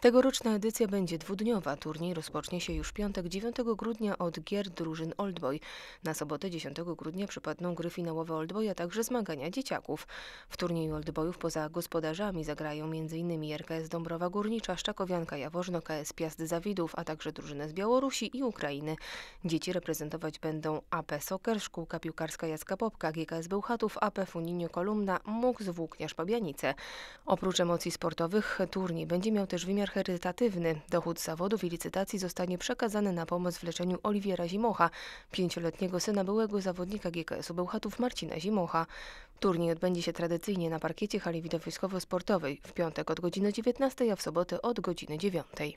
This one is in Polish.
Tegoroczna edycja będzie dwudniowa. Turniej rozpocznie się już piątek 9 grudnia od gier drużyn Oldboy. Na sobotę 10 grudnia przypadną gry finałowe Oldboy, a także zmagania dzieciaków. W turnieju Oldboyów poza gospodarzami zagrają m.in. RKS Dąbrowa Górnicza, Szczakowianka Jaworzno, KS Piast Zawidów, a także drużyny z Białorusi i Ukrainy. Dzieci reprezentować będą AP Soccer, Szkółka Piłkarska Jacka Popka, GKS Bełchatów, AP Funinio Kolumna, MUKS Włókniarz Pabianice. Oprócz emocji sportowych turniej będzie miał też wymiar zamiar charytatywny. Dochód z zawodów i licytacji zostanie przekazany na pomoc w leczeniu Oliwiera Zimocha, pięcioletniego syna byłego zawodnika GKS-u Bełchatów Marcina Zimocha. Turniej odbędzie się tradycyjnie na parkiecie hali widowiskowo-sportowej w piątek od godziny 19, a w sobotę od godziny 9.